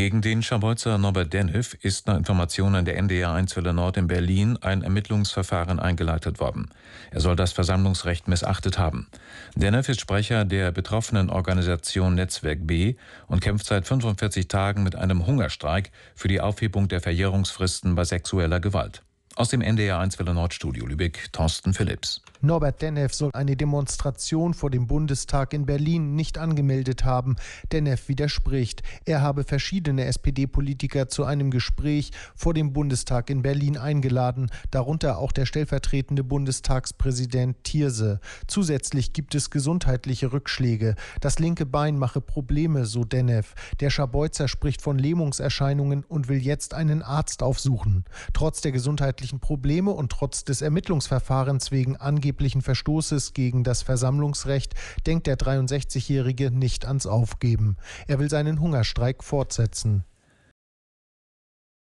Gegen den Scharbeutzer Norbert Dennev ist nach Informationen der NDR 1 Welle Nord in Berlin ein Ermittlungsverfahren eingeleitet worden. Er soll das Versammlungsrecht missachtet haben. Dennev ist Sprecher der betroffenen Organisation Netzwerk B und kämpft seit 45 Tagen mit einem Hungerstreik für die Aufhebung der Verjährungsfristen bei sexueller Gewalt. Aus dem NDR 1 Welle Nord Studio Lübeck, Thorsten Phillips. Norbert Denneff soll eine Demonstration vor dem Bundestag in Berlin nicht angemeldet haben. Denneff widerspricht. Er habe verschiedene SPD-Politiker zu einem Gespräch vor dem Bundestag in Berlin eingeladen, darunter auch der stellvertretende Bundestagspräsident Thierse. Zusätzlich gibt es gesundheitliche Rückschläge. Das linke Bein mache Probleme, so Denneff. Der Scharbeutzer spricht von Lähmungserscheinungen und will jetzt einen Arzt aufsuchen. Trotz der gesundheitlichen Probleme und trotz des Ermittlungsverfahrens wegen angeblich angeblichen Verstoßes gegen das Versammlungsrecht denkt der 63-Jährige nicht ans Aufgeben. Er will seinen Hungerstreik fortsetzen.